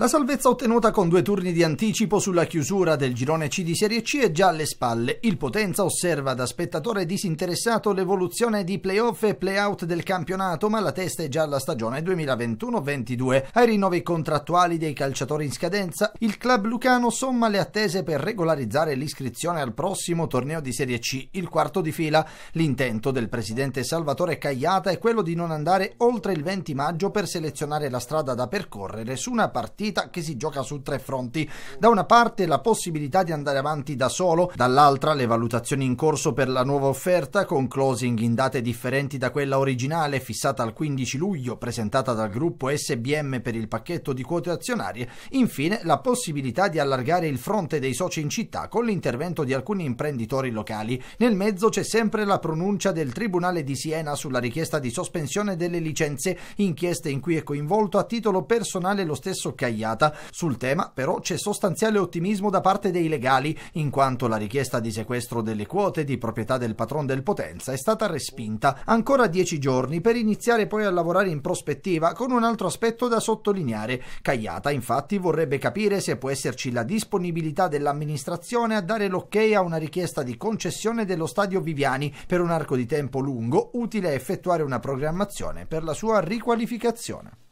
La salvezza ottenuta con due turni di anticipo sulla chiusura del girone C di Serie C è già alle spalle. Il Potenza osserva da spettatore disinteressato l'evoluzione di playoff e playout del campionato, ma la testa è già alla stagione 2021-22. Ai rinnovi contrattuali dei calciatori in scadenza, il club lucano somma le attese per regolarizzare l'iscrizione al prossimo torneo di Serie C, il quarto di fila. L'intento del presidente Salvatore Cagliata è quello di non andare oltre il 20 maggio per selezionare la strada da percorrere su una partita partita che si gioca su tre fronti. Da una parte la possibilità di andare avanti da solo, dall'altra le valutazioni in corso per la nuova offerta con closing in date differenti da quella originale fissata al 15 luglio presentata dal gruppo SBM per il pacchetto di quote azionarie, infine la possibilità di allargare il fronte dei soci in città con l'intervento di alcuni imprenditori locali. Nel mezzo c'è sempre la pronuncia del Tribunale di Siena sulla richiesta di sospensione delle licenze, inchieste in cui è coinvolto a titolo personale lo stesso Cagliari sbagliata. Sul tema però c'è sostanziale ottimismo da parte dei legali, in quanto la richiesta di sequestro delle quote di proprietà del patron del Potenza è stata respinta. Ancora dieci giorni per iniziare poi a lavorare in prospettiva con un altro aspetto da sottolineare. Cagliata infatti vorrebbe capire se può esserci la disponibilità dell'amministrazione a dare l'ok a una richiesta di concessione dello stadio Viviani per un arco di tempo lungo utile a effettuare una programmazione per la sua riqualificazione.